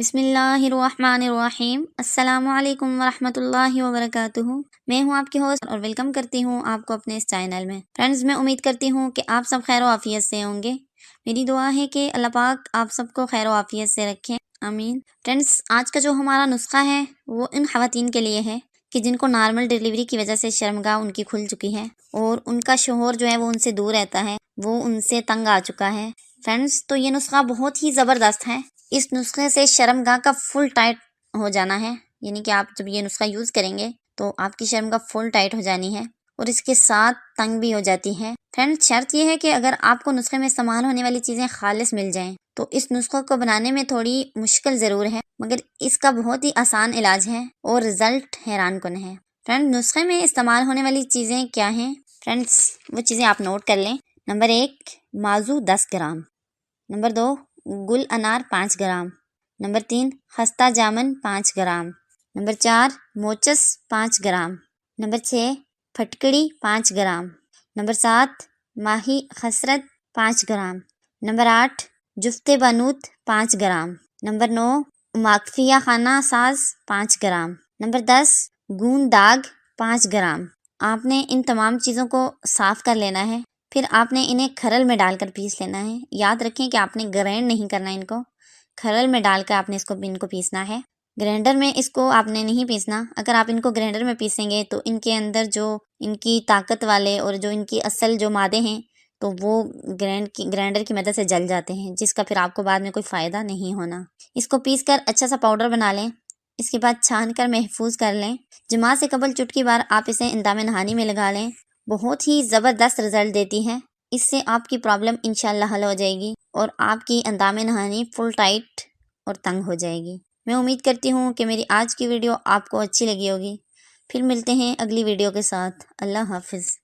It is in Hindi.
बिसमीम् अल्लाम वरहमतुल्लाहि वबरकातुहू मैं हूं आपकी होस्ट और वेलकम करती हूं आपको अपने इस चैनल में फ्रेंड्स मैं उम्मीद करती हूं कि आप सब खैर आफियत से होंगे मेरी दुआ है कि अल्लाह पाक आप सबको खैर आफियत से रखें आमीन फ्रेंड्स आज का जो हमारा नुस्खा है वो इन खातन के लिए है कि जिनको नॉर्मल डिलीवरी की वजह से शर्मगाह उनकी खुल चुकी है और उनका शोहर जो है वो उनसे दूर रहता है वो उनसे तंग आ चुका है फ्रेंड्स तो ये नुस्खा बहुत ही ज़बरदस्त है इस नुस्खे से शर्मगाह का फुल टाइट हो जाना है यानी कि आप जब ये नुस्खा यूज़ करेंगे तो आपकी शर्मगाह फुल टाइट हो जानी है और इसके साथ तंग भी हो जाती है फ्रेंड शर्त यह है कि अगर आपको नुस्खे में इस्तेमाल होने वाली चीज़ें खालिस मिल जाएं तो इस नुस्खे को बनाने में थोड़ी मुश्किल ज़रूर है मगर इसका बहुत ही आसान इलाज है और रिज़ल्ट हैरान कन है फ्रेंड नुस्खे में इस्तेमाल होने वाली चीज़ें क्या हैं फ्रेंड्स वो चीज़ें आप नोट कर लें नंबर एक माजू दस ग्राम नंबर दो गुल अनार पाँच ग्राम नंबर तीन खस्ता जामन पाँच ग्राम नंबर चार मोचस पाँच ग्राम नंबर छः फटकड़ी पाँच ग्राम नंबर सात माही खसरत पाँच ग्राम नंबर आठ जुफ्ते बनूत पाँच ग्राम नंबर नौ माकफिया खाना साज पाँच ग्राम नंबर दस गूंद दाग पाँच ग्राम आपने इन तमाम चीज़ों को साफ़ कर लेना है फिर आपने इन्हें खरल में डालकर पीस लेना है याद रखें कि आपने ग्रैंड नहीं करना इनको खरल में डालकर आपने इसको इनको पीसना है ग्राइंडर में इसको आपने नहीं पीसना अगर आप इनको ग्राइंडर में पीसेंगे तो इनके अंदर जो इनकी ताकत वाले और जो इनकी असल जो मादे हैं तो वो ग्रैंड की ग्राइंडर की मदद से जल जाते हैं जिसका फिर आपको बाद में कोई फ़ायदा नहीं होना इसको पीस कर अच्छा सा पाउडर बना लें इसके बाद छान कर महफूज कर लें जमा से कबल चुटकी बार आप इसे इंदाम नहानी में लगा लें बहुत ही ज़बरदस्त रिज़ल्ट देती है इससे आपकी प्रॉब्लम इनशाला हल हो जाएगी और आपकी अंदाम नहानी फुल टाइट और तंग हो जाएगी मैं उम्मीद करती हूँ कि मेरी आज की वीडियो आपको अच्छी लगी होगी फिर मिलते हैं अगली वीडियो के साथ अल्लाह हाफिज़